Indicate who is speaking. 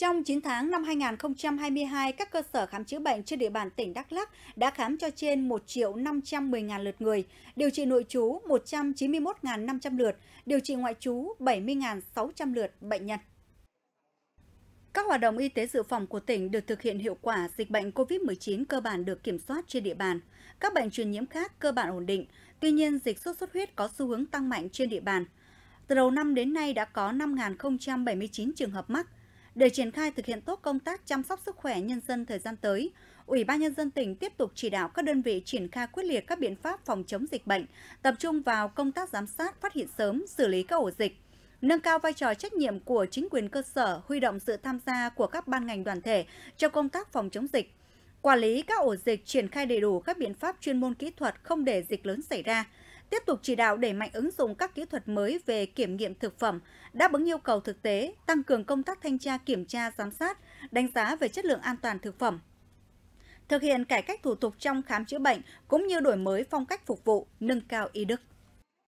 Speaker 1: Trong 9 tháng năm 2022, các cơ sở khám chữa bệnh trên địa bàn tỉnh Đắk Lắk đã khám cho trên 1 triệu 510 ngàn lượt người, điều trị nội trú 191.500 lượt, điều trị ngoại trú 70.600 lượt bệnh nhân. Các hoạt động y tế dự phòng của tỉnh được thực hiện hiệu quả, dịch bệnh COVID-19 cơ bản được kiểm soát trên địa bàn. Các bệnh truyền nhiễm khác cơ bản ổn định, tuy nhiên dịch sốt xuất huyết có xu hướng tăng mạnh trên địa bàn. Từ đầu năm đến nay đã có 5.079 trường hợp mắc, để triển khai thực hiện tốt công tác chăm sóc sức khỏe nhân dân thời gian tới, Ủy ban Nhân dân tỉnh tiếp tục chỉ đạo các đơn vị triển khai quyết liệt các biện pháp phòng chống dịch bệnh, tập trung vào công tác giám sát, phát hiện sớm, xử lý các ổ dịch, nâng cao vai trò trách nhiệm của chính quyền cơ sở, huy động sự tham gia của các ban ngành đoàn thể cho công tác phòng chống dịch, quản lý các ổ dịch, triển khai đầy đủ các biện pháp chuyên môn kỹ thuật không để dịch lớn xảy ra, tiếp tục chỉ đạo đẩy mạnh ứng dụng các kỹ thuật mới về kiểm nghiệm thực phẩm, đáp ứng yêu cầu thực tế, tăng cường công tác thanh tra kiểm tra giám sát, đánh giá về chất lượng an toàn thực phẩm. Thực hiện cải cách thủ tục trong khám chữa bệnh cũng như đổi mới phong cách phục vụ, nâng cao y đức.